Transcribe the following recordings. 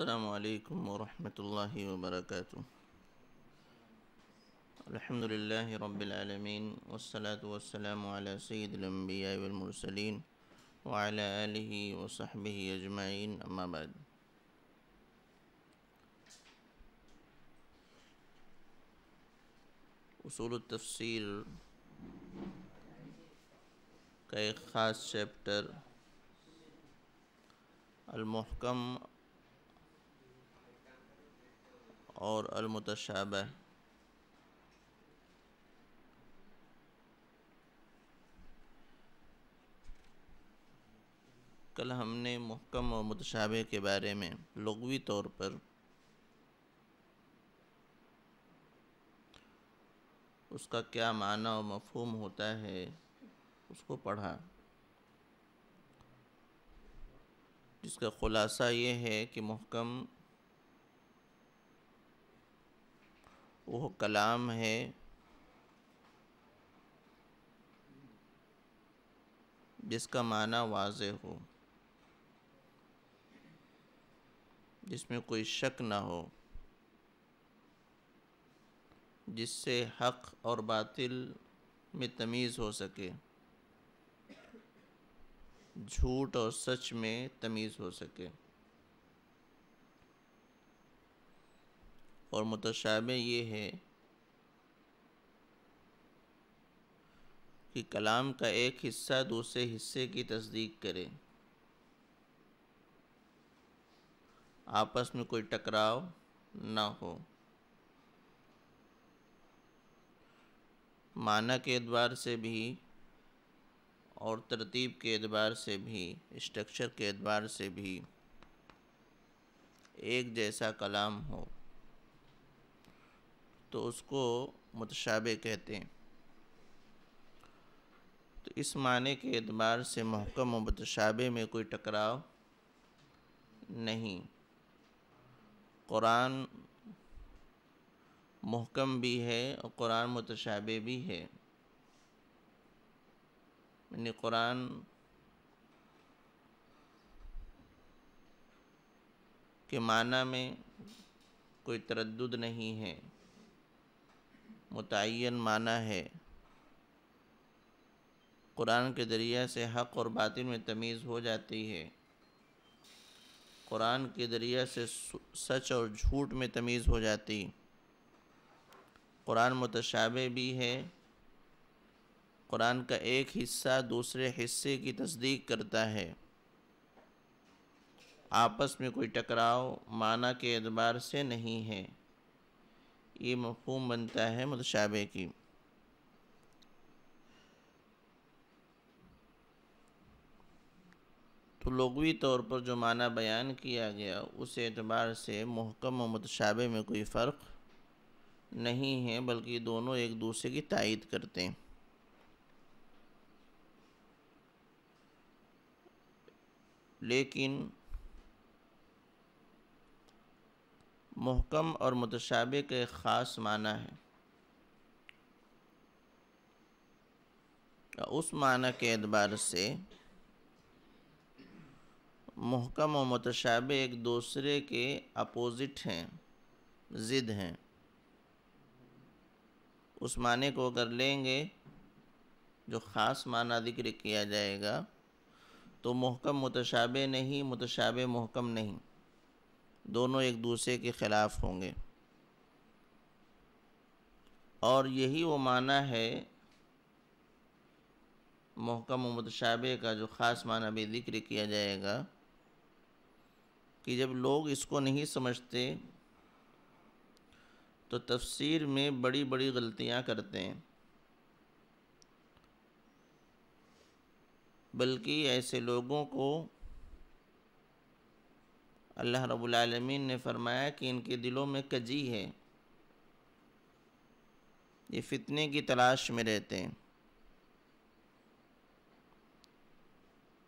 السلام عليكم ورحمة الله وبركاته الحمد لله رب العالمين والصلاة والسلام على سيد الأنبياء والمرسلين وعلى آله وصحبه أجمعين أما بعد أصول التفسير كي خاص شابتر المحكم और अलमतशाब कल हमने महकम और मुतशाबे के बारे में लगवी तौर पर उसका क्या माना और मफहम होता है उसको पढ़ा जिसका ख़ुलासा ये है कि महकम वो कलाम है जिसका माना वाज हो जिसमें कोई शक ना हो जिससे हक और बातिल में तमीज़ हो सके झूठ और सच में तमीज़ हो सके और मुतशाबे ये है कि कलाम का एक हिस्सा दूसरे हिस्से की तस्दीक करे आपस में कोई टकराव ना हो माना के एतबार से भी और तरतीब के एतबार से भी स्ट्रक्चर के एतबार से भी एक जैसा कलाम हो तो उसको मुतशाबे कहते हैं तो इस माने के अतबार से महकम और मुतशाबे में कोई टकराव नहीं कुरान महकम भी है और कुरान मुतशाबे भी है यानी कुरान के माना में कोई तरद नहीं है मुतन माना है कुरान के ज़रिए से हक़ और बातिल में तमीज़ हो जाती है कुरान के ज़रिए से सच और झूठ में तमीज़ हो जाती कुरान मुतशाबे भी है कुरान का एक हिस्सा दूसरे हिस्से की तस्दीक करता है आपस में कोई टकराव माना के एतबार से नहीं है ये मफहम बनता है मतशाबे मतलब की तो लगवी तौर पर जो माना बयान किया गया उस एतबार से महकम और मतशाबे मतलब में कोई फ़र्क नहीं है बल्कि दोनों एक दूसरे की तायद करते हैं लेकिन महकम और मुतशाबे के ख़ास माना है उस माना के एतबार से महकम और मुतशाबे एक दूसरे के अपोज़िट हैं ज़िद हैं उस माने को अगर लेंगे जो ख़ास माना जिक्र किया जाएगा तो महकम मुतशाबे नहीं मुतशाबे महकम नहीं दोनों एक दूसरे के ख़िलाफ़ होंगे और यही वो माना है महकम मतशाबे का जो ख़ास माना भी जिक्र किया जाएगा कि जब लोग इसको नहीं समझते तो तफसीर में बड़ी बड़ी गलतियां करते हैं बल्कि ऐसे लोगों को अल्लाह रबालमीन ने फरमाया कि इनके दिलों में कजी है ये फितने की तलाश में रहते हैं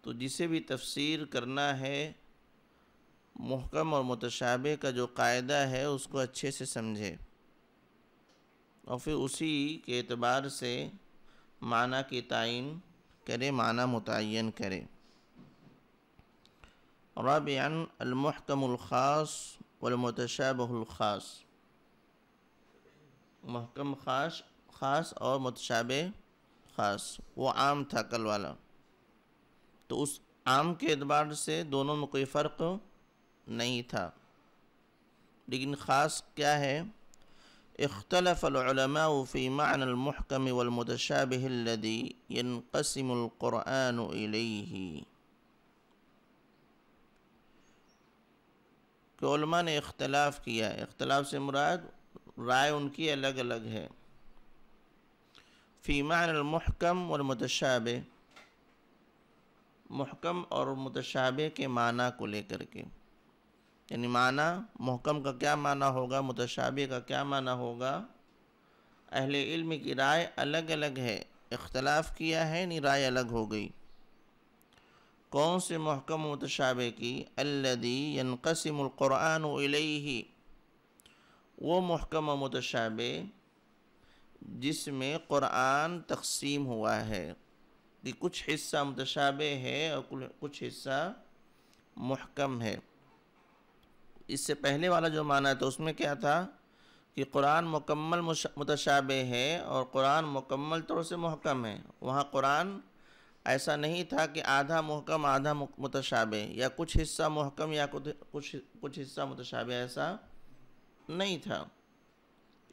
तो जिसे भी तफसीर करना है महकम और मुतशाबे का जो कायदा है उसको अच्छे से समझे और फिर उसी के अतबार से माना की तयन करे माना मुतन करे رابعا المحكم الخاص والمتشابه الخاص محكم خاص خاص اور متشابه خاص وہ عام تھا کل والا تو اس عام کے ادبار سے دونوں میں کوئی فرق نہیں تھا لیکن خاص کیا ہے اختلف العلماء في معنى المحكم والمتشابه الذي ينقسم القرآن إليه कि ने इख्तलाफ किया है इख्तलाफ से मुराद राय उनकी अलग अलग है फ़ीमानमहकम और मतशाब महकम और मतशाबे के माना को लेकर के यानी माना महकम का क्या माना होगा मतशाबे का क्या माना होगा अहल इल्म की राय अलग अलग है इख्तलाफ किया है यानी राय अलग हो गई कौन से महकम मुतशाबे की अल्लदी वो महकम मुतशाबे जिसमें क़ुरान तकसीम हुआ है कि कुछ हिस्सा मुतशाबे है और कुछ हिस्सा महकम है इससे पहले वाला जो माना था उसमें क्या था कि कुरान मुकम्मल मुतशाबे है और कुरान मुकम्मल तौर से महकम है वहाँ कुरान ऐसा नहीं था कि आधा मुहकम आधा मुतशाबे या कुछ हिस्सा मुहकम या कुछ कुछ हिस्सा मुतशाबे ऐसा नहीं था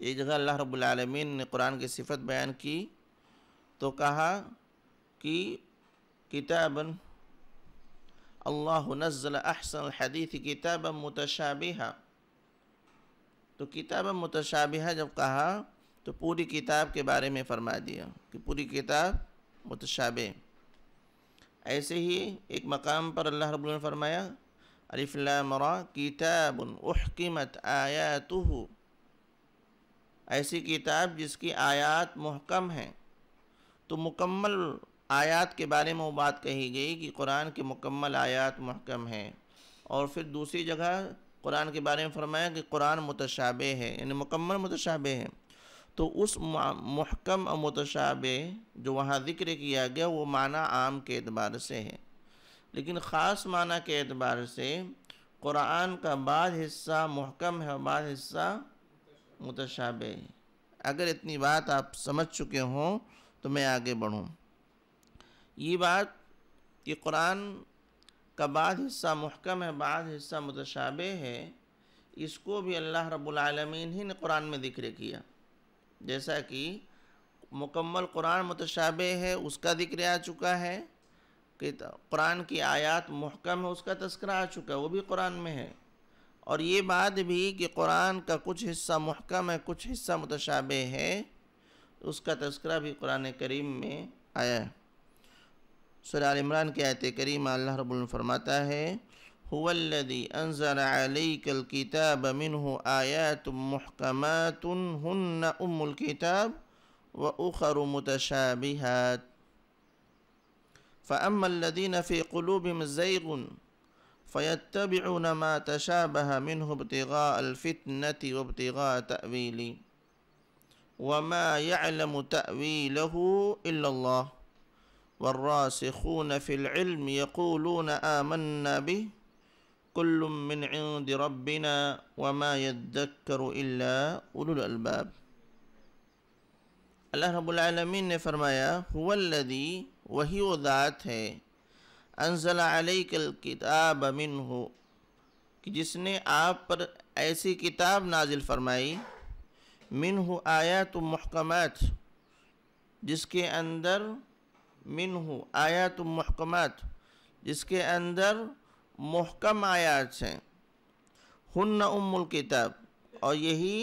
एक जगह अल्लाह रबालमीन ने कुरान की सिफत बयान की तो कहा कि किताबन अल्लाह नज़ल अहसन हदीथ किताब मुतशाबिहा तो किताब मुतशाबिहा जब कहा तो पूरी किताब के बारे में फरमा दिया कि पूरी किताब मुतशाबे ऐसे ही एक मकाम पर अल्लाह रब्बुल ने फरमाया अलिफ्लामरा किताब उहकीमत आयात ऐसी किताब जिसकी आयात महकम है तो मुकम्मल आयात के बारे में वो बात कही गई कि कुरान के मुकम्मल आयात महकम है और फिर दूसरी जगह कुरान के बारे में फरमाया कि कुरान मुतशाबे है यानी मुकम्मल मुतशाबे हैं तो उस महकम मतशाबे जो वहाँ ज़िक्र किया गया वो माना आम के अतबार से है लेकिन ख़ास माना के अतबार से कुरान का बाद हिस्सा महकम है और बाद हिस्सा मतशाब है अगर इतनी बात आप समझ चुके हों तो मैं आगे बढ़ूँ ये बात कि कुरान का बाद हिस्सा महकम है बाद हिस्सा मतशाबे है इसको भी अल्लाह रब्बुल ही ने कुरान में जिक्र किया जैसा कि मुकम्मल कुरान मुतशाबे है उसका जिक्र आ चुका है कि कुरान की आयत महकम है उसका तस्करा आ चुका है वो भी कुरान में है और ये बात भी कि कुरान का कुछ हिस्सा महकम है कुछ हिस्सा मुतशाबे है उसका तस्करा भी कुरान करीम में आया है सुर इमरान की आयत करीम अल्लाह रबुल फरमाता है هو الذي أنزل عليك الكتاب منه آيات محكمات هن أم الكتاب وأخر متشابهات فأما الذين في قلوبهم زيغ فيتبعون ما تشابه منه ابتغاء الفتنة وابتغاء تأويله وما يعلم تأويله إلا الله والراسخون في العلم يقولون آمنا به كل من عند ربنا وما يذكر إلا أولو الألباب الله رب العالمين نے فرمایا هو الذي وهي و ذات ہے انزل عليك الكتاب منه کہ جس نے آپ پر ایسی کتاب نازل فرمائی منہ آیات محکمات جس کے اندر منہ آیات محکمات جس کے اندر मोहकम आयात हैं हन्न उम्मुल किताब और यही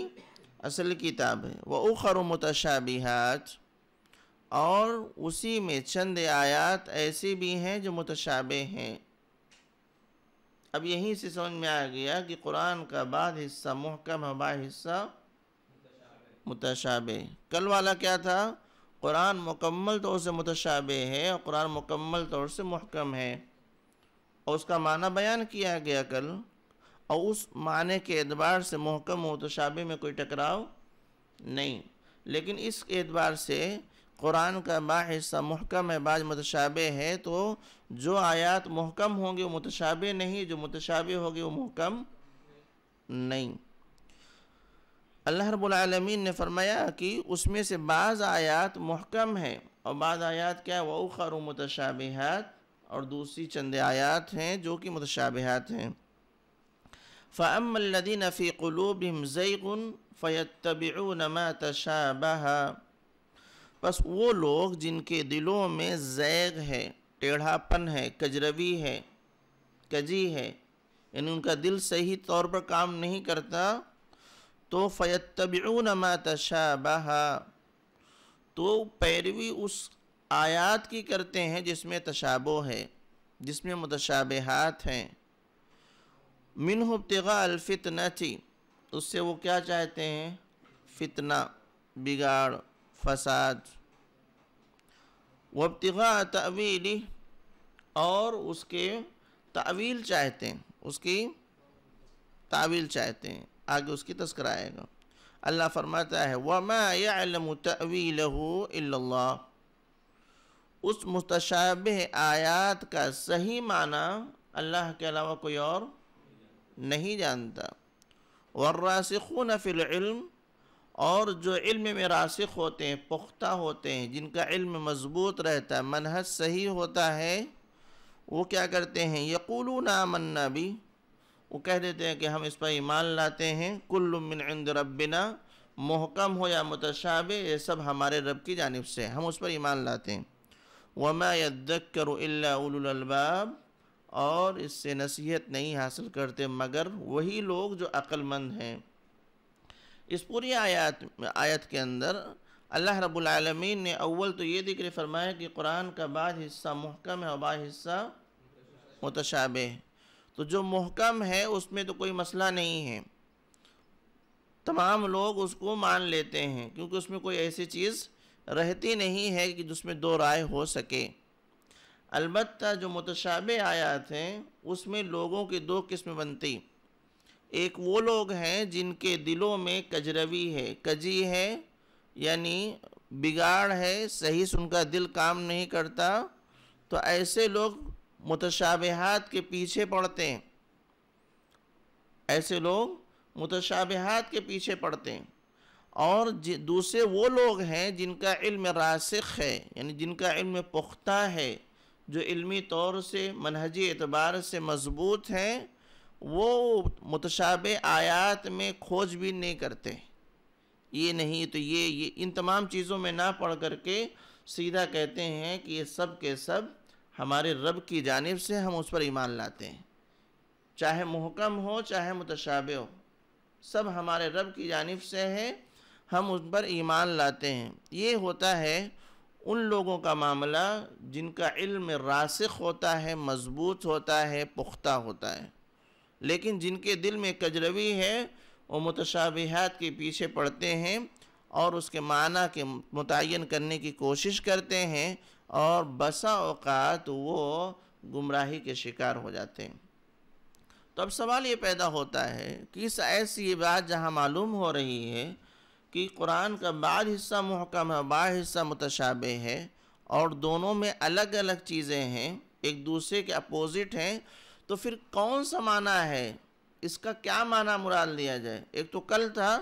असल किताब है वह उखर मतशाबिहात और उसी में चंद आयात ऐसी भी हैं जो मतशाबे हैं अब यहीं से समझ में आ गया कि कुरान का बाद हिस्सा महकम है बाद हिस्सा मुतशाबे कल वाला क्या था कुरान मुकम्मल तौर से मुतशाबे है और कुरान मुकम्मल तौर से महकम है और उसका माना बयान किया गया कल और उस माने के एतबार से महकम तो शाबे में कोई टकराव नहीं लेकिन इस एतबार से कुरान का बा हिस्सा महकम है बाज मतशाबे है तो जो आयात महकम होंगे वो मतशाबे नहीं जो मतशाबे होंगे वो महकम नहीं अल्लाह रबालमीन ने फरमाया कि उसमें से बाज़ आयात महकम है और बाज़ आयात क्या वह खर मतशाबहत और दूसरी चंद आयात हैं जो कि मतशाबहत हैं फ़म लदी नफ़ी क़लूब हमज़ैन फ़यतबनमा तशाबहा बस वो लोग जिनके दिलों में जैग है टेढ़ापन है कजरवी है कजी है यानी उनका दिल सही तौर पर काम नहीं करता तो फ़यतबनमा तशाबहा तो पैरवी उस आयात की करते हैं जिसमें तशाबो है जिसमें मुतशाबहत हैं मिनहतगा अलफितना थी उससे वो क्या चाहते हैं फितना बिगाड़ फसाद वब्तगा तवीली और उसके तावील चाहते हैं उसकी तावील चाहते हैं आगे उसकी तस्करा आएगा अल्लाह फरमाता है वमा यलम तवील उस मुतशाब आयात का सही माना अल्लाह के अलावा कोई और नहीं जानता वर्रासिखून नफिल और जो इल्म में रासिक होते हैं पुख्ता होते हैं जिनका इल्म मजबूत रहता है मनहज सही होता है वो क्या करते हैं यक़ुल नामन्ना भी वो कह देते हैं कि हम इस पर ईमान लाते हैं कुल्लुमिन इंद रबिना मोहकम हो या मुतशाब ये सब हमारे रब की जानब से हम उस पर ईमान लाते हैं वमा यदक्कर अल्लाबाब और इससे नसीहत नहीं हासिल करते मगर वही लोग जो अक्लमंद हैं इस पूरी आयत आयत के अंदर अल्लाह रब्बुल रबालमीन ने अव्वल तो ये जिक्र फरमाया कि कुरान का बाद हिस्सा महकम है और बाद हिस्सा मुतशाब है तो जो महकम है उसमें तो कोई मसला नहीं है तमाम लोग उसको मान लेते हैं क्योंकि उसमें कोई ऐसी चीज़ रहती नहीं है कि जिसमें दो राय हो सके अलबत् जो मुतशाबे आयात हैं उसमें लोगों की दो किस्म बनती एक वो लोग हैं जिनके दिलों में कजरवी है कजी है यानी बिगाड़ है सही से उनका दिल काम नहीं करता तो ऐसे लोग मुतशाबहत के पीछे पड़ते हैं ऐसे लोग मुतशाबहत के पीछे पड़ते हैं और दूसरे वो लोग हैं जिनका इल्म रासिक है यानी जिनका इल्म पुख्ता है जो इल्मी तौर से मनहजी एतबार से मजबूत हैं वो मुतशाब आयात में खोज भी नहीं करते ये नहीं तो ये ये इन तमाम चीज़ों में ना पढ़ करके सीधा कहते हैं कि ये सब के सब हमारे रब की जानब से हम उस पर ईमान लाते हैं चाहे मुहकम हो चाहे मुतशाब हो सब हमारे रब की जानब से है हम उन पर ईमान लाते हैं ये होता है उन लोगों का मामला जिनका इल्म रासिख होता है मजबूत होता है पुख्ता होता है लेकिन जिनके दिल में कजरवी है वो मुतशाबिहात के पीछे पड़ते हैं और उसके माना के मुतन करने की कोशिश करते हैं और बसा अवत वो गुमराही के शिकार हो जाते हैं तो अब सवाल ये पैदा होता है कि इस ऐसी बात जहाँ मालूम हो रही है कि कुरान का बाद हिस्सा मुहकम है बाद हिस्सा मुतशाबे है और दोनों में अलग अलग चीज़ें हैं एक दूसरे के अपोज़िट हैं तो फिर कौन सा माना है इसका क्या माना मुराद लिया जाए एक तो कल था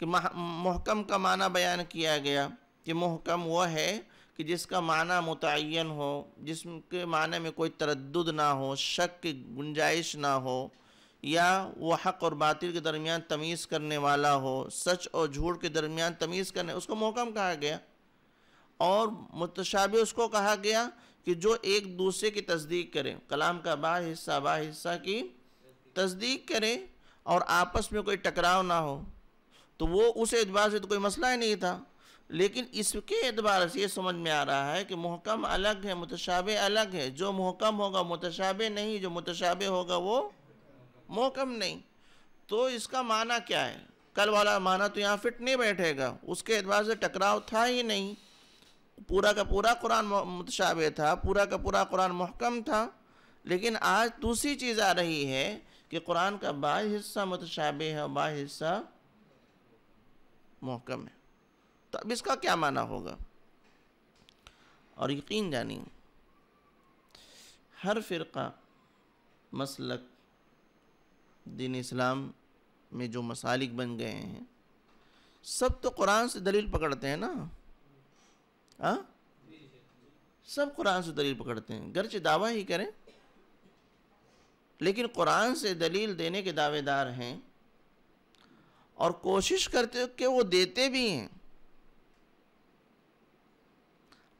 कि महकम का माना बयान किया गया कि महकम वह है कि जिसका माना मुतन हो जिसके माने में कोई तरद ना हो शक की गुंजाइश ना हो या वो हक़ और बातिल के दरमियान तमीज़ करने वाला हो सच और झूठ के दरमियान तमीज़ करने उसको मोहकम कहा गया और मुतशाब उसको कहा गया कि जो एक दूसरे की तस्दीक करें कलाम का बा हिस्सा बा हिस्सा की तस्दीक करें और आपस में कोई टकराव ना हो तो वो उस एतबार से तो कोई मसला ही नहीं था लेकिन इसके एतबार से ये समझ में आ रहा है कि महकम अलग है मुतशाबे अलग है जो महकम होगा मुतशाबे नहीं जो मुतशाबे होगा वो मोहकम नहीं तो इसका माना क्या है कल वाला माना तो यहाँ फिट नहीं बैठेगा उसके एतबार से टकराव था ही नहीं पूरा का पूरा कुरान मुतशाबे था पूरा का पूरा कुरान महकम था लेकिन आज दूसरी चीज़ आ रही है कि कुरान का बाह हिस्सा मुतशाबे है और बाह हिस्सा महकम है तो अब इसका क्या माना होगा और यकीन जानिए हर फ़िरका मसलक दीन इस्लाम में जो मसालिक बन गए हैं सब तो कुरान से दलील पकड़ते हैं ना आ? हाँ? सब कुरान से दलील पकड़ते हैं गर्चे दावा ही करें लेकिन कुरान से दलील देने के दावेदार हैं और कोशिश करते कि वो देते भी हैं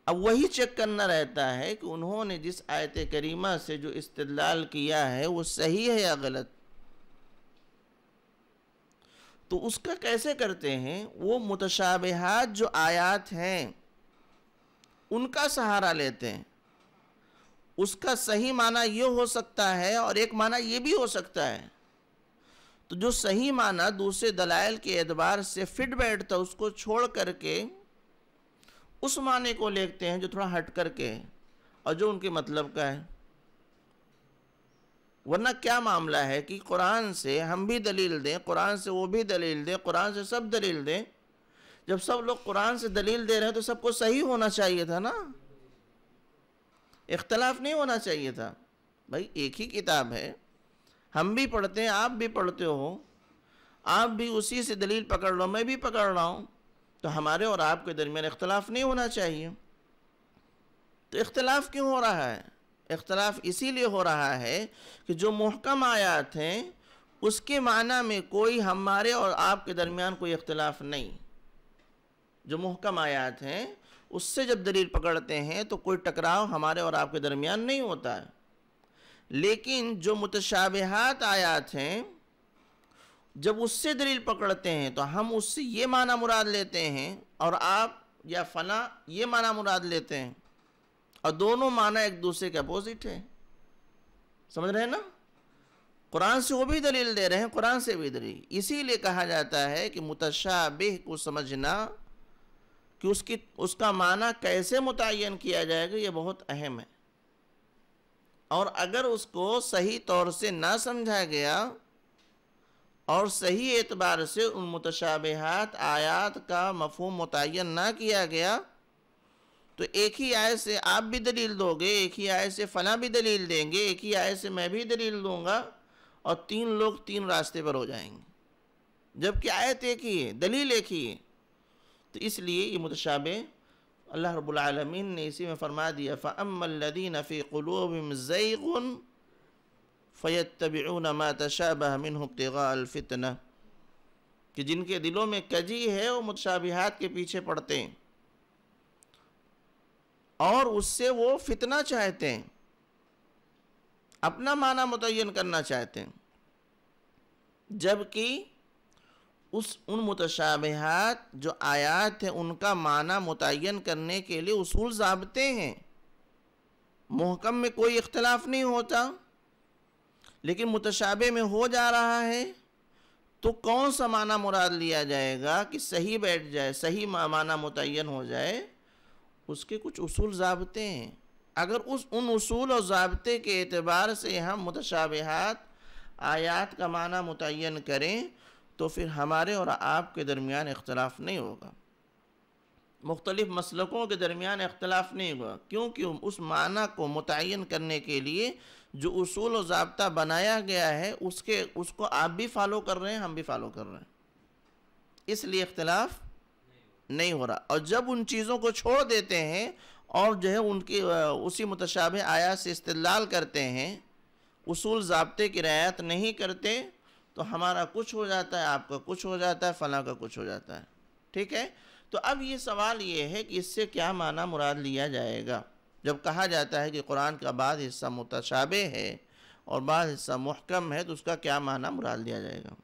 अब वही चेक करना रहता है कि उन्होंने जिस आयत करीमा से जो इस्तलाल किया है वो सही है या गलत तो उसका कैसे करते हैं वो मुतशाबहत जो आयात हैं उनका सहारा लेते हैं उसका सही माना ये हो सकता है और एक माना ये भी हो सकता है तो जो सही माना दूसरे दलाइल के एतबार से फिट बैठता उसको छोड़ करके उस माने को लेते हैं जो थोड़ा हट करके और जो उनके मतलब का है वरना क्या मामला है कि कुरान से हम भी दलील दें कुरान से वो भी दलील दें कुरान से सब दलील दें जब सब लोग कुरान से दलील दे रहे हैं तो सबको सही होना चाहिए था ना इख्तलाफ नहीं होना चाहिए था भाई एक ही किताब है हम भी पढ़ते हैं आप भी पढ़ते हो आप भी उसी से दलील पकड़ लो मैं भी पकड़ रहा हूँ तो हमारे और आपके दरमियान इख्तलाफ नहीं होना चाहिए तो इख्तलाफ क्यों हो रहा है इख्तलाफ इसीलिए हो रहा है कि जो महकम आयात हैं उसके माना में कोई हमारे और आपके दरमियान कोई इख्तलाफ नहीं जो महकम आयात हैं उससे जब दलील पकड़ते हैं तो कोई टकराव हमारे और आपके दरमियान नहीं होता है लेकिन जो मुतशाबहत आयात हैं जब उससे दलील पकड़ते हैं तो हम उससे ये माना मुराद लेते हैं और आप या फ़ना ये माना मुराद लेते हैं और दोनों माना एक दूसरे के अपोजिट है समझ रहे हैं ना कुरान से वो भी दलील दे रहे हैं कुरान से भी दलील इसीलिए कहा जाता है कि मुतशाबिह को समझना कि उसकी उसका माना कैसे मुतन किया जाएगा ये बहुत अहम है और अगर उसको सही तौर से ना समझा गया और सही एतबार से उन मुतशाबहत आयात का मफहम मुतन ना किया गया तो एक ही आय से आप भी दलील दोगे एक ही आय से फला भी दलील देंगे एक ही आय से मैं भी दलील दूंगा और तीन लोग तीन रास्ते पर हो जाएंगे जबकि आयत एक ही है दलील एक ही है तो इसलिए ये मुतशाबे अल्लाह रबालमीन ने इसी में फरमा दिया फ़मदी नफ़ी क़लूब ज़ैगुन फ़ैत तबिन मातशाबमिन फ़ितना कि जिनके दिलों में कजी है वो मुतशाबिहात के पीछे पड़ते हैं और उससे वो फितना चाहते हैं अपना माना मुतन करना चाहते हैं जबकि उस उन मुतशाबहत जो आयात हैं उनका माना मुतन करने के लिए उसूल ज़ाबते हैं महकम में कोई इख्तलाफ नहीं होता लेकिन मुतशाबे में हो जा रहा है तो कौन सा माना मुराद लिया जाएगा कि सही बैठ जाए सही माना मुतन हो जाए उसके कुछ उसूल जबते हैं अगर उस उन उसूल और जबते के अतबार से हम मुतशाबहत आयात का माना मुतन करें तो फिर हमारे और आपके दरमियान इख्तलाफ नहीं होगा मुख्तलिफ़ मसलकों के दरमियान इख्तलाफ नहीं हुआ क्योंकि उस माना को मुतन करने के लिए जो असूल और जबता बनाया गया है उसके उसको आप भी फॉलो कर रहे हैं हम भी फॉलो कर रहे हैं इसलिए इख्तलाफ नहीं हो रहा और जब उन चीज़ों को छोड़ देते हैं और जो है उनके उसी मुतशाब आया से इस्तलाल करते हैं उसूल ज़बते की रियायत नहीं करते तो हमारा कुछ हो जाता है आपका कुछ हो जाता है फ़लाँ का कुछ हो जाता है ठीक है तो अब ये सवाल ये है कि इससे क्या माना मुराद लिया जाएगा जब कहा जाता है कि कुरान का बाद हिस्सा मुतशाबे है और बाद हिस्सा महकम है तो उसका क्या माना मुराद लिया जाएगा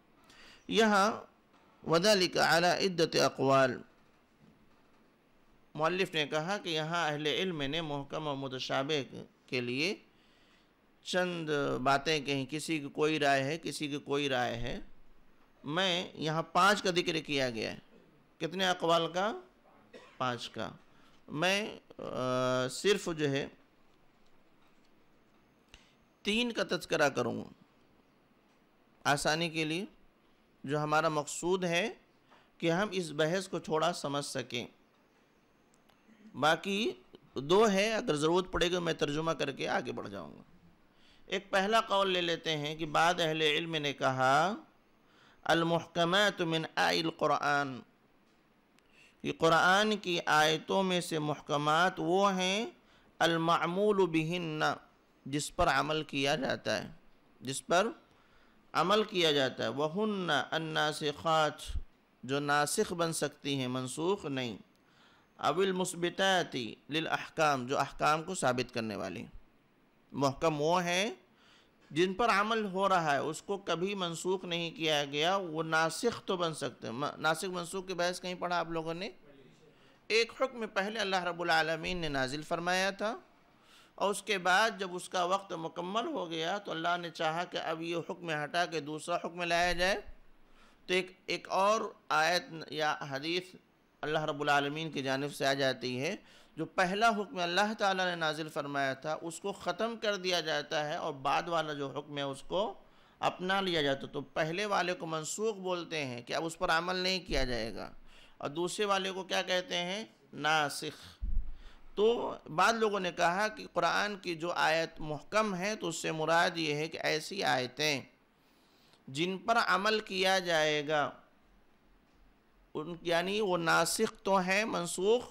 यहाँ लिखा अला इद्दत अकवाल मौलफ ने कहा कि यहाँ अहल इल्म ने महकम और मुतशाबे के लिए चंद बातें कहीं किसी की कोई राय है किसी की कोई राय है मैं यहाँ पाँच का जिक्र किया गया है कितने अकवाल का पाँच का मैं आ, सिर्फ जो है तीन का तस्करा करूँगा आसानी के लिए जो हमारा मकसूद है कि हम इस बहस को थोड़ा समझ सकें बाकी दो है अगर ज़रूरत पड़ेगी मैं तर्जुमा करके आगे बढ़ जाऊँगा एक पहला कौल ले लेते हैं कि बाद अहल इल्म ने कहा अलमहकमत मिन आयल क़ुरान ये क़ुरान की आयतों में से महकमात वो हैं अलमामूल बिहन जिस पर अमल किया जाता है जिस पर अमल किया जाता है से खात जो नासिख बन सकती हैं मनसूख नहीं अबिल मुस्बिताती लिल अहकाम जो अहकाम को साबित करने वाली महकम वो हैं जिन पर अमल हो रहा है उसको कभी मनसूख नहीं किया गया वो नासिक तो बन सकते हैं नासिक मनसूख की बहस कहीं पढ़ा आप लोगों ने एक हुक्म पहले अल्लाह रब्बुल आलमीन ने नाजिल फरमाया था और उसके बाद जब उसका वक्त मुकम्मल हो गया तो अल्लाह ने चाहा कि अब ये हुक्म हटा के दूसरा हुक्म लाया जाए तो एक एक और आयत या हदीस अल्लाह रब्लमीन की जानब से आ जाती है जो पहला हुक्म अल्लाह ताला ने नाजिल फरमाया था उसको ख़त्म कर दिया जाता है और बाद वाला जो हुक्म है उसको अपना लिया जाता तो पहले वाले को मनसूख बोलते हैं कि अब उस पर अमल नहीं किया जाएगा और दूसरे वाले को क्या कहते हैं नासिख तो बाद लोगों ने कहा कि कुरान की जो आयत महकम है तो उससे मुराद ये है कि ऐसी आयतें जिन पर अमल किया जाएगा उन यानी वो नासिक तो हैं मनसूख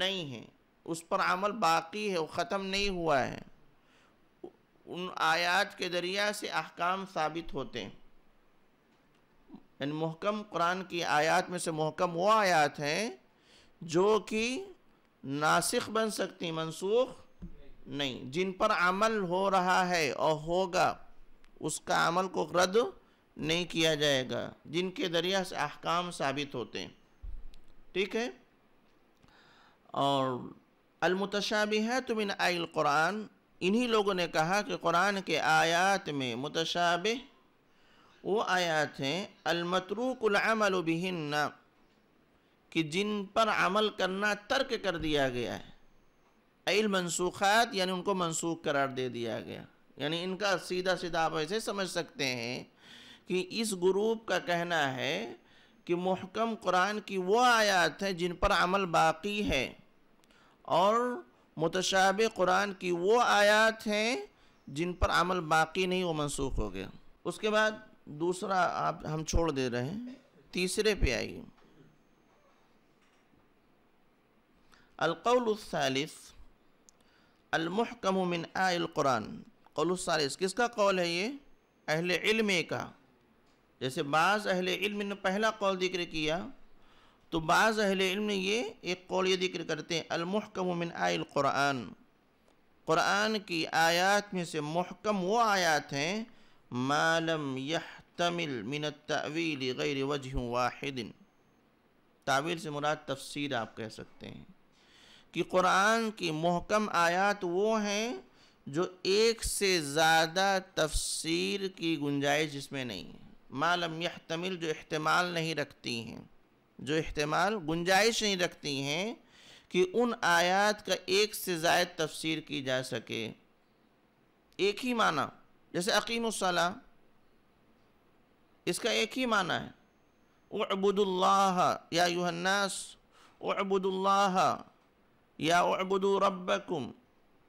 नहीं हैं उस पर अमल बाकी है वो ख़त्म नहीं हुआ है उन आयात के ज़रिया से अहकाम साबित होते हैं इन महकम कुरान की आयात में से महकम वो आयात हैं जो कि नासिक बन सकती मनसूख नहीं जिन पर अमल हो रहा है और होगा उसका अमल को रद्द नहीं किया जाएगा जिनके दरिया से अहकाम साबित होते हैं ठीक है और अलमतशाबिहत मिन आयल क़ुरान इन्हीं लोगों ने कहा कि कुरान के आयात में मुतशाब वो आयात हैं अलमतरूकमलबिहन्ना कि जिन पर अमल करना तर्क कर दिया गया है अल मनसूखात यानी उनको मनसूख करार दे दिया गया यानी इनका सीधा सीधा आप ऐसे समझ सकते हैं कि इस ग्रुप का कहना है कि महकम कुरान की वो आयात हैं जिन पर अमल बाकी है और मुतशाब कुरान की वो आयात हैं जिन पर अमल बाकी नहीं वो मनसूख हो गया उसके बाद दूसरा आप हम छोड़ दे रहे हैं तीसरे पे आइए अलकौलसालिस अलमहकम आयल कुरान कौलसालिस किसका कौल है ये अहल इल्म का जैसे बाज़ अहल इल्म ने पहला कौल जिक्र किया तो बाज़ अहल इल्म ने ये एक कौल ये जिक्र करते हैं अलमहकम मिन आयल क़ुरान क़ुरान की आयात में से महकम वो आयात हैं मालम यह तमिल मिन तवील गैर वजह वाहिदिन तावील से मुराद तफसीर आप कह सकते हैं कि क़ुरान की महकम आयात वो हैं जो एक से ज़्यादा तफसीर की गुंजाइश इसमें नहीं है मालम यह तमिल जो अहतमाल नहीं रखती हैं जो अहतमाल गुंजाइश नहीं रखती हैं कि उन आयात का एक से जायद तफसीर की जा सके एक ही माना जैसे अकीमसला इसका एक ही माना है अबुदुल्लाह या युहन्नास अबुदुल्लाह या अबुदु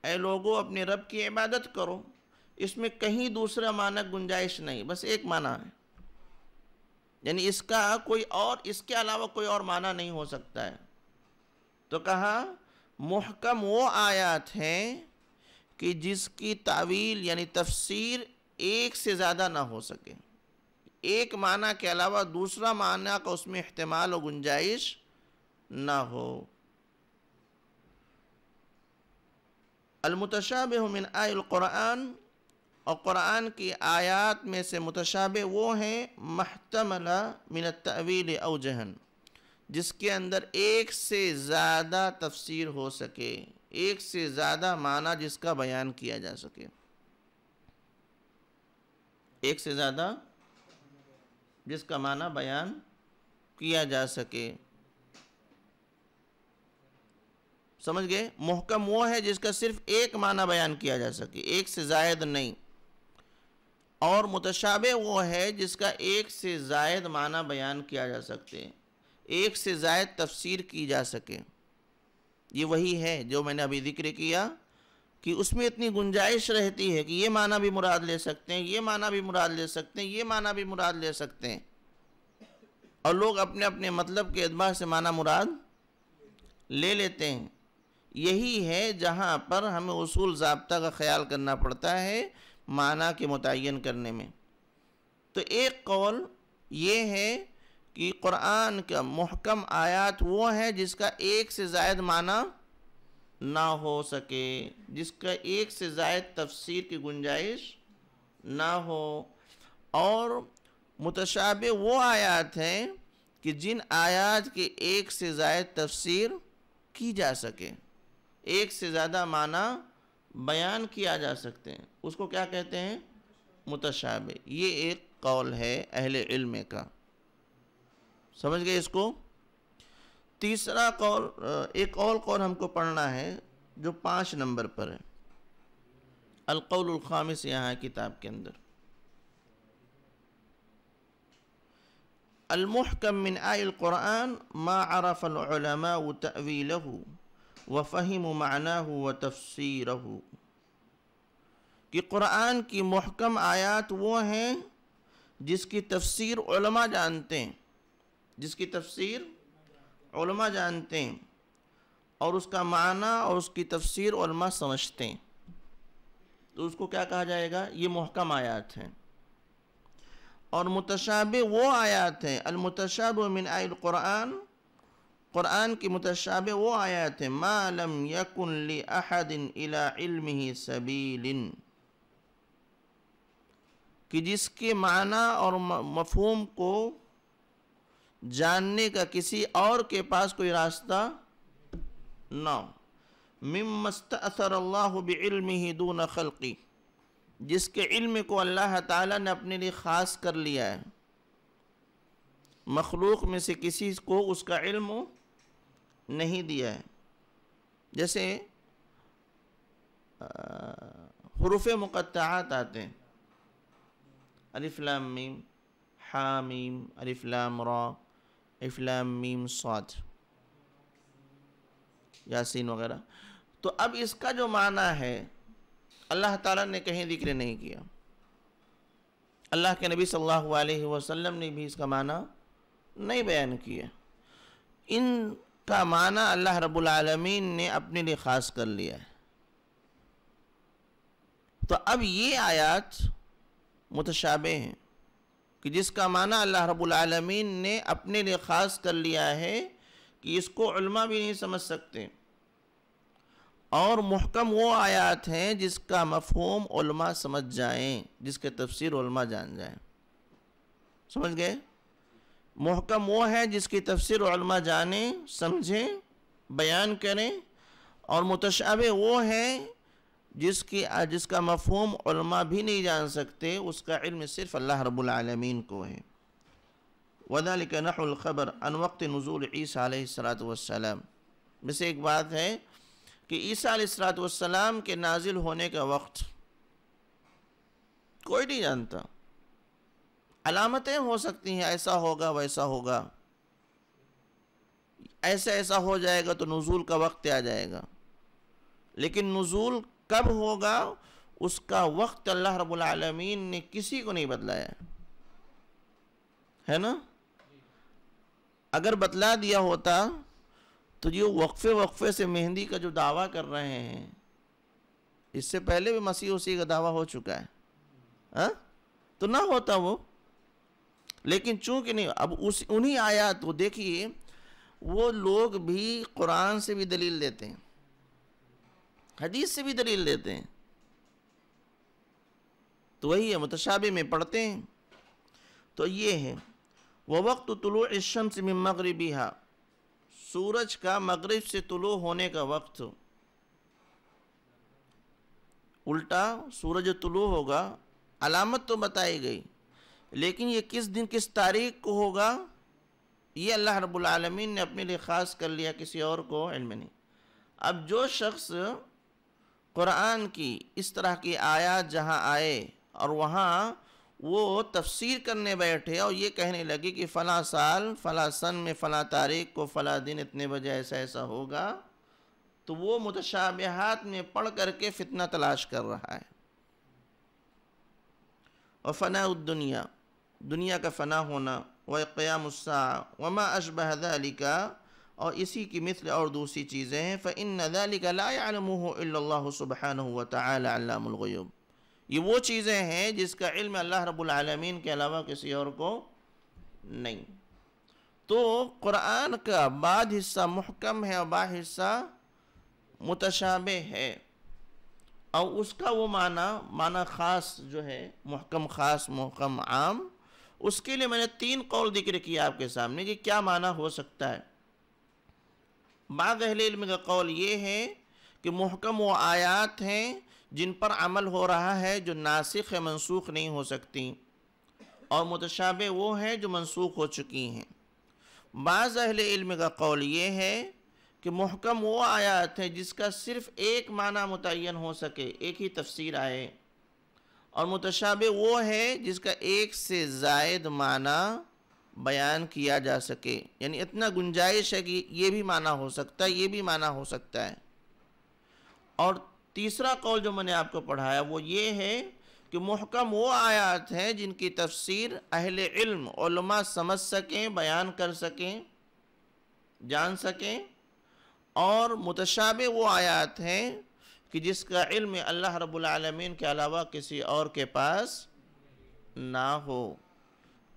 ए लोगो अपने रब की इबादत करो इसमें कहीं दूसरा माना गुंजाइश नहीं बस एक माना है यानी इसका कोई और इसके अलावा कोई और माना नहीं हो सकता है तो कहा मुहकम वो आयात हैं कि जिसकी तावील यानी तफसीर एक से ज़्यादा ना हो सके एक माना के अलावा दूसरा माना का उसमें अहतमाल और गुंजाइश ना हो अलमतशाब बेहमिन आयन और क़ुरान की आयात में से मुतशाब वो हैं महतमला मिनत तवील अवजहन जिसके अंदर एक से ज़्यादा तफसीर हो सके एक से ज़्यादा माना जिसका बयान किया जा सके एक से ज़्यादा जिसका माना बयान किया जा सके समझ गए मोहकम वो है जिसका सिर्फ एक माना बयान किया जा सके एक से जायद नहीं और मुतशाबे वो है जिसका एक से जायद माना बयान किया जा सकते हैं एक से जायद तफसीर की जा सके ये वही है जो मैंने अभी जिक्र किया कि उसमें इतनी गुंजाइश रहती है कि ये माना भी मुराद ले सकते हैं ये माना भी मुराद ले सकते हैं ये माना भी मुराद ले सकते हैं और लोग अपने अपने मतलब के अतबार से माना मुराद ले लेते हैं यही है जहाँ पर हमें उसूल जबता का ख्याल करना पड़ता है माना के मुतन करने में तो एक कौल ये है कि क़ुरान का महकम आयात वो है जिसका एक से ज़ायद माना ना हो सके जिसका एक से ज़ायद तफसीर की गुंजाइश ना हो और मुतशाब वो आयात हैं कि जिन आयात के एक से ज़ायद तफसीर की जा सके एक से ज़्यादा माना बयान किया जा सकते हैं उसको क्या कहते हैं मुतशाब ये एक कौल है अहले इल्म का समझ गए इसको तीसरा कौल एक और कौल हमको पढ़ना है जो पाँच नंबर पर है अलकौलखामिस यहाँ किताब के अंदर अलमहकम मिन आयल क़ुरान मा आरफ़लमा तवीलहू व फ़हीम माना हो व तफसर हो कि क़ुरान की महकम आयात वो हैं जिसकी तफसीर उलमा जानते हैं जिसकी तफसीर उलमा जानते हैं और उसका माना और उसकी तफसीर उलमा समझते हैं तो उसको क्या कहा जाएगा ये महकम आयात हैं और मुतशाब वो आयात हैं अलमुतशाब मिन आयल क़ुरान कुरान की मुतशाब वो आयात है मालम यकुल अहदिन इला इल्म कि जिसके माना और मफहम को जानने का किसी और के पास कोई रास्ता ना मिमस्त असर अल्लाह बिल्म ही दून खलकी जिसके इल्म को अल्लाह ताला ने अपने लिए ख़ास कर लिया है मखलूक में से किसी को उसका इल्म नहीं दिया है जैसे हरूफ मुक़त्तात आते हैं अलिफ्लाम मीम हामीम अलिफ्लाम रॉ इफ्लाम मीम सौद यासीन वगैरह तो अब इसका जो माना है अल्लाह ताला ने कहीं जिक्र नहीं किया अल्लाह के नबी सल्लल्लाहु अलैहि वसल्लम ने भी इसका माना नहीं बयान किया इन का माना अल्लाह रब्बुल आलमीन ने अपने लिए ख़ास कर लिया है तो अब ये आयात मुतशाबे हैं कि जिसका माना अल्लाह रब्बुल आलमीन ने अपने लिए ख़ास कर लिया है कि इसको उल्मा भी नहीं समझ सकते और मुहकम वो आयात हैं जिसका मफहम उल्मा समझ जाएं जिसके तफसीर उल्मा जान जाएं समझ गए मोहकम वो है जिसकी तफसर जाने समझें बयान करें और मुतशाब वो है जिसकी जिसका मफहम भी नहीं जान सकते उसका इल्म सिर्फ अल्लाह रबालमीन को है वदाल नहलखबर अनवक्त नज़ूल ईसा सलात वसलाम में से एक बात है कि ईसी सलात वसलाम के नाजिल होने का वक्त कोई नहीं जानता अलामतें हो सकती हैं ऐसा होगा वैसा होगा ऐसा ऐसा हो जाएगा तो नजूल का वक्त आ जाएगा लेकिन नजूल कब होगा उसका वक्त अल्लाह रबालमीन ने किसी को नहीं बतलाया है ना अगर बतला दिया होता तो ये वक्फे वक्फे से मेहंदी का जो दावा कर रहे हैं इससे पहले भी मसीह उसी का दावा हो चुका है आ? हाँ? तो ना होता वो लेकिन चूंकि नहीं अब उस उन्हीं आयात को देखिए वो लोग भी कुरान से भी दलील देते हैं हदीस से भी दलील देते हैं तो वही है मुतशाबे में पढ़ते हैं तो ये है वह वक्त तुलो से में मगरबी हा सूरज का मगरब से तुलो होने का वक्त उल्टा सूरज तुलो होगा अलामत तो बताई गई लेकिन ये किस दिन किस तारीख को होगा ये अल्लाह रब्बुल रबालमीन ने अपने लिए ख़ास कर लिया किसी और को इल्म नहीं अब जो शख्स क़ुरान की इस तरह की आयात जहाँ आए और वहाँ वो तफसीर करने बैठे और ये कहने लगे कि फ़लाँ साल फ़लाँ सन में फ़लाँ तारीख को फ़लाँ दिन इतने बजे ऐसा ऐसा होगा तो वो मुतशाबहत में पढ़ करके फितना तलाश कर रहा है और फ़नाउद्दुनिया दुनिया का फ़ना होना व क़यामसा वमा अशबहदाली का और इसी की मिसल और दूसरी चीज़ें हैं फ़िन नदालिका लालमह ये वो चीज़ें हैं जिसका इल्म अल्लाह रबालमीन के अलावा किसी और को नहीं तो कुरान का बाद हिस्सा महकम है और बाद हिस्सा मुतशाबे है और उसका वो माना माना ख़ास जो है महकम ख़ास महकम आम उसके लिए मैंने तीन कौल जिक्र किया आपके सामने कि क्या माना हो सकता है बाद अहल इल्म का कौल ये है कि महकम व आयात हैं जिन पर अमल हो रहा है जो नासिक है मनसूख नहीं हो सकती और मुतशाबे वो हैं जो मनसूख हो चुकी हैं बाज़ अहल इल्म का कौल ये है कि महकम वो आयात है जिसका सिर्फ़ एक माना मुतन हो सके एक ही तफसीर आए और मुतशाबे वो है जिसका एक से जायद माना बयान किया जा सके यानी इतना गुंजाइश है कि ये भी माना हो सकता है ये भी माना हो सकता है और तीसरा कौल जो मैंने आपको पढ़ाया वो ये है कि महकम वो आयात हैं जिनकी तफसीर अहल इल्म समझ सकें बयान कर सकें जान सकें और मुतशाबे वो आयात हैं कि जिसका इल्म अल्लाह रबालमीन के अलावा किसी और के पास ना हो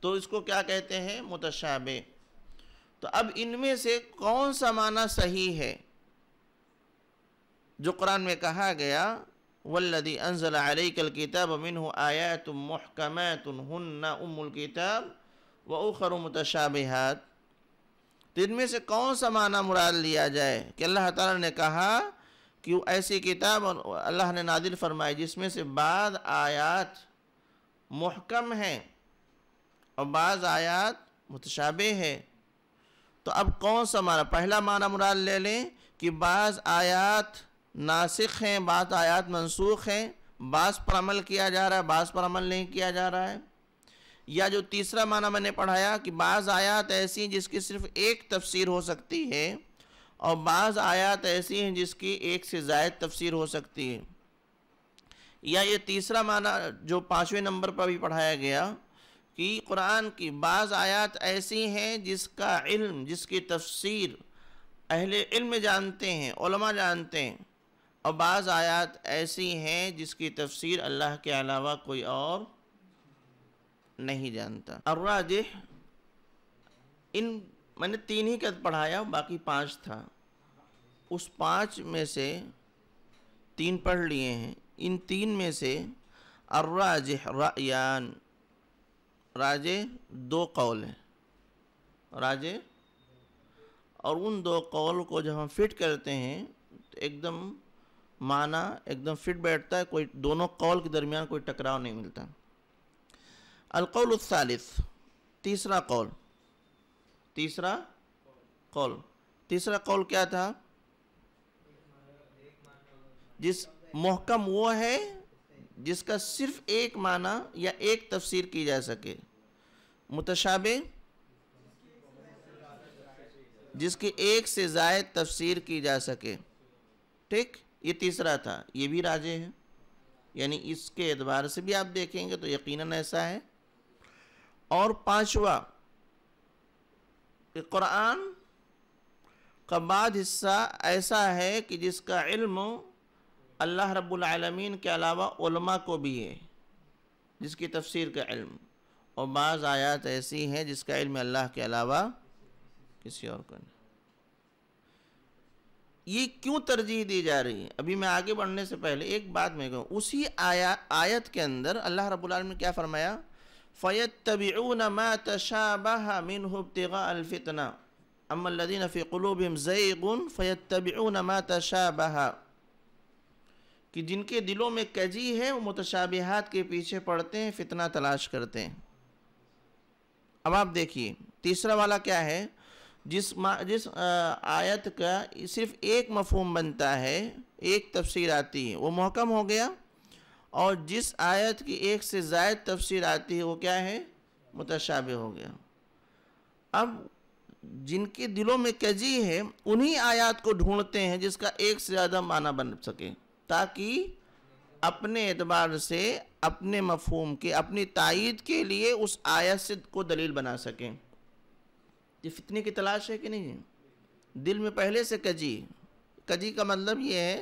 तो इसको क्या कहते हैं मुतशाबे तो अब इनमें से कौन सा माना सही है जो कुरान में कहा गया वल्लदी अनजल अलैकल किताब मिन आया तुम महकम तुन हन्ना उमुल किताब व उखर मुतशाबिहात तो इनमें से कौन सा माना मुराद लिया जाए कि अल्लाह ताला ने कहा कि ऐसी किताब अल्लाह ने नादिल फरमाई जिसमें से बाद आयात महकम हैं और बाज़ आयात मुतशाबे है तो अब कौन सा माना पहला माना मुराद ले लें कि बाज़ आयात नासिक हैं बाद आयात मनसूख हैं बास पर अमल किया जा रहा है बास पर अमल नहीं किया जा रहा है या जो तीसरा माना मैंने पढ़ाया कि बाज़ आयात ऐसी जिसकी सिर्फ़ एक तफसीर हो सकती है और बाज़ आयात ऐसी हैं जिसकी एक से जायद तफसीर हो सकती है या ये तीसरा माना जो पाँचवें नंबर पर भी पढ़ाया गया कि कुरान की बाज़ आयात ऐसी हैं जिसका इल्म जिसकी तफसीर अहले इल्म जानते हैं उलमा जानते हैं और बाज़ आयात ऐसी हैं जिसकी तफसीर अल्लाह के अलावा कोई और नहीं जानता अर्राज इन मैंने तीन ही कद पढ़ाया बाकी पांच था उस पांच में से तीन पढ़ लिए हैं इन तीन में से अर्राज रायान राजे दो कौल हैं राजे और उन दो कौल को जब हम फिट करते हैं तो एकदम माना एकदम फिट बैठता है कोई दोनों कौल के दरमियान कोई टकराव नहीं मिलता अलकौल सालिस तीसरा कौल तीसरा कौल तीसरा कौल क्या था जिस मोहकम वो है जिसका सिर्फ एक माना या एक तफसीर की जा सके मुतशाबे जिसकी एक से जायद तफसीर की जा सके ठीक ये तीसरा था ये भी राजे हैं यानी इसके एतबार से भी आप देखेंगे तो यकीनन ऐसा है और पांचवा कि कुरान का बाद हिस्सा ऐसा है कि जिसका इल्म अल्लाह रब्बुल के अलावा उलमा को भी है जिसकी तफसीर का इल्म और बाज़ आयात ऐसी हैं जिसका इल्म अल्लाह के अलावा किसी और को नहीं ये क्यों तरजीह दी जा रही है अभी मैं आगे बढ़ने से पहले एक बात मैं कहूँ उसी आया आयत के अंदर अल्लाह रब्बुल ने क्या फ़रमाया फ़यतबिऊन मा तशाबह मिन हुब्तिगा अलफितना अमल्लदीन फ़ी क़ुलूबिम ज़ैगुन फ़यतबिऊन मा तशाबह कि जिनके दिलों में कजी है वो मुतशाबिहात के पीछे पड़ते हैं फितना तलाश करते हैं अब आप देखिए तीसरा वाला क्या है जिस जिस आयत का सिर्फ एक मफहम बनता है एक तफसीर आती है वो महकम हो गया और जिस आयत की एक से जायद तफसीर आती है वो क्या है मुतशाब हो गया अब जिनके दिलों में कजी है उन्हीं आयात को ढूंढते हैं जिसका एक से ज़्यादा माना बन सके ताकि अपने एतबार से अपने मफहम के अपनी तइद के लिए उस आयत से को दलील बना सकें ये फितने की तलाश है कि नहीं दिल में पहले से कजी कजी का मतलब ये है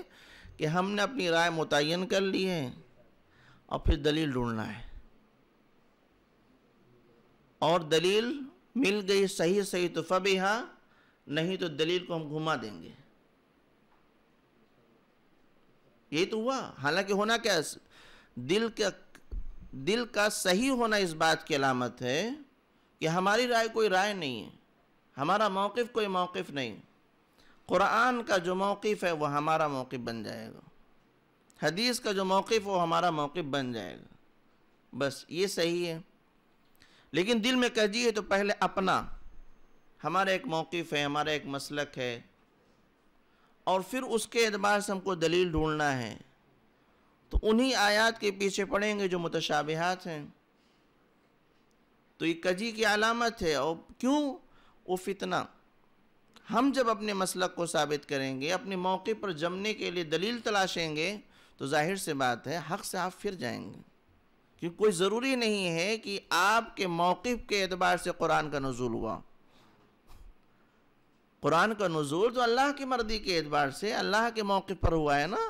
कि हमने अपनी राय मुतन कर ली है और फिर दलील ढूंढना है और दलील मिल गई सही सही तो हाँ नहीं तो दलील को हम घुमा देंगे यही तो हुआ हालांकि होना क्या है? दिल का दिल का सही होना इस बात की अलामत है कि हमारी राय कोई राय नहीं है हमारा मौक़ कोई मौक़ नहीं कुरान का जो मौक़ है वह हमारा मौक़ बन जाएगा हदीस का जो मौक़ वो हमारा मौक़ बन जाएगा बस ये सही है लेकिन दिल में कह है तो पहले अपना हमारा एक मौक़ है हमारा एक मसलक है और फिर उसके अतबार से हमको दलील ढूंढना है तो उन्हीं आयात के पीछे पड़ेंगे जो मुतशाबहत हैं तो ये कजी की अलामत है और क्यों वो फितना हम जब अपने मसलक को साबित करेंगे अपने मौके पर जमने के लिए दलील तलाशेंगे तो जाहिर सी बात है हक़ से आप फिर जाएंगे कि कोई ज़रूरी नहीं है कि आपके मौक़ के अतबार से कुरान का नज़ुल हुआ कुरान का नज़ुल तो अल्लाह की मर्ज़ी के अतबार से अल्लाह के मौक़ पर हुआ है ना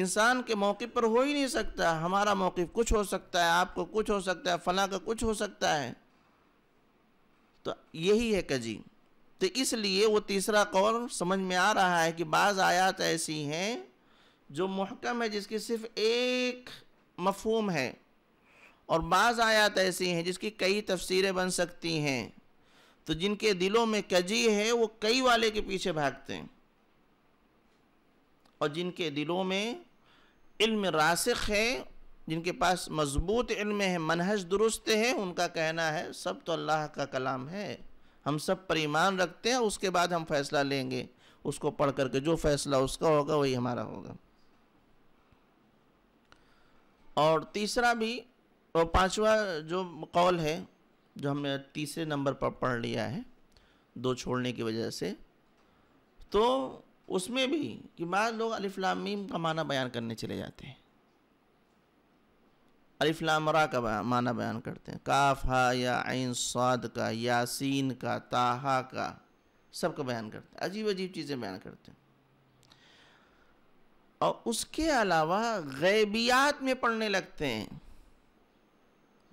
इंसान के मौके पर हो ही नहीं सकता हमारा मौक़ कुछ हो सकता है आपको कुछ हो सकता है फला का कुछ हो सकता है तो यही है कजी तो इसलिए वो तीसरा कौर समझ में आ रहा है कि बाज़ आयात ऐसी हैं जो महकम है जिसकी सिर्फ एक मफहम है और बाज़ आयात ऐसी हैं जिसकी कई तफसीरें बन सकती हैं तो जिनके दिलों में कजी है वो कई वाले के पीछे भागते हैं और जिनके दिलों में इल्म रासिख है जिनके पास मजबूत इल्म है मनहज दुरुस्त है उनका कहना है सब तो अल्लाह का कलाम है हम सब पर ईमान रखते हैं उसके बाद हम फैसला लेंगे उसको पढ़ करके जो फैसला उसका होगा वही हमारा होगा और तीसरा भी और पांचवा जो कौल है जो हमने तीसरे नंबर पर पढ़ लिया है दो छोड़ने की वजह से तो उसमें भी कि बाद लोग अलिफ्लामीम का माना बयान करने चले जाते हैं अलिफ्लामरा का बया, माना बयान करते हैं काफ हा या आन स्वाद का यासीन का ताहा का सब का बयान करते हैं अजीब अजीब चीज़ें बयान करते हैं और उसके अलावा गैबियात में पढ़ने लगते हैं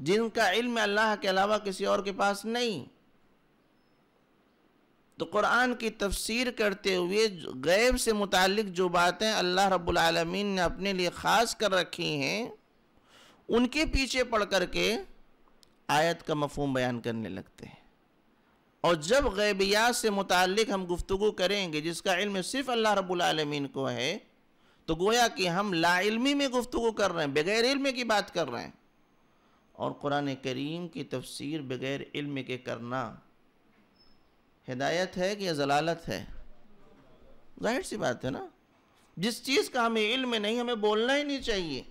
जिनका इल्म अल्लाह के अलावा किसी और के पास नहीं तो कुरान की तफसीर करते हुए गैब से मुतक जो बातें अल्लाह रब्लमीन ने अपने लिए ख़ास कर रखी हैं उनके पीछे पढ़ कर के आयत का मफहम बयान करने लगते हैं और जब गैबियात से मुतक हम गुफ्तु करेंगे जिसका इल्म सिर्फ अल्लाह रब्लमीन को है तो गोया कि हम लाइल्मी में गुफ्तु कर रहे हैं बगैर इल्म की बात कर रहे हैं और क़ुरान करीम की तफसीर बगैर इल्म के करना हिदायत है कि जलालत है जाहिर सी बात है ना जिस चीज़ का हमें इल्म नहीं हमें बोलना ही नहीं चाहिए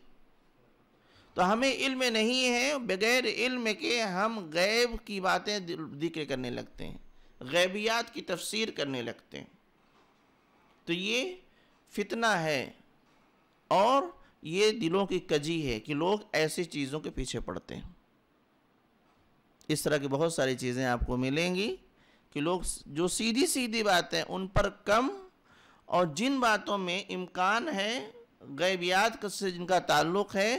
तो हमें इल्म नहीं है बगैर इल्म के हम गैब की बातें जिक्र करने लगते हैं गैबियात की तफसीर करने लगते हैं तो ये फितना है और ये दिलों की कजी है कि लोग ऐसी चीज़ों के पीछे पड़ते हैं इस तरह की बहुत सारी चीज़ें आपको मिलेंगी कि लोग जो सीधी सीधी बातें उन पर कम और जिन बातों में इम्कान है गैबियात से जिनका ताल्लुक़ है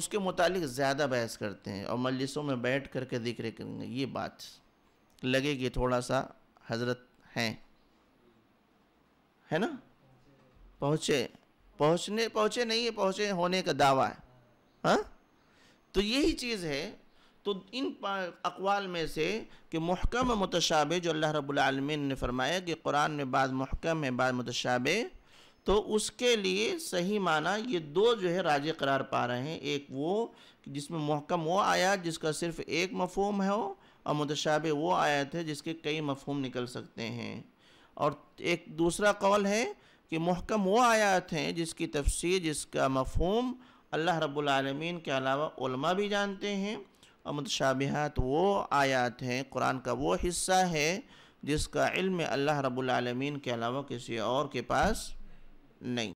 उसके मुतालिक ज़्यादा बहस करते हैं और मजलिसों में बैठ कर के जिक्र करेंगे ये बात लगेगी थोड़ा सा हजरत हैं है ना पहुँचे पहुंचने पहुंचे नहीं है पहुंचे होने का दावा है हा? तो यही चीज़ है तो इन अकवाल में से कि महकम मुतशाबे जो अल्लाह रबालमीन ने फरमाया कि कुरान में बाद महकम है बाद मुतशाबे तो उसके लिए सही माना ये दो जो है राजे करार पा रहे हैं एक वो जिसमें महकम वो आया जिसका सिर्फ़ एक मफहम है और मुतशाबे वो आयत है जिसके कई मफहम निकल सकते हैं और एक दूसरा कौल है कि महकम वो आयात हैं जिसकी तफसीर जिसका मफहम अल्लाह रब्लमीन के अलावा भी जानते हैं और मतशाबहत वो आयात हैं कुरान का वो हिस्सा है जिसका इल्म अल्लाह रब्लमीन के अलावा किसी और के पास नहीं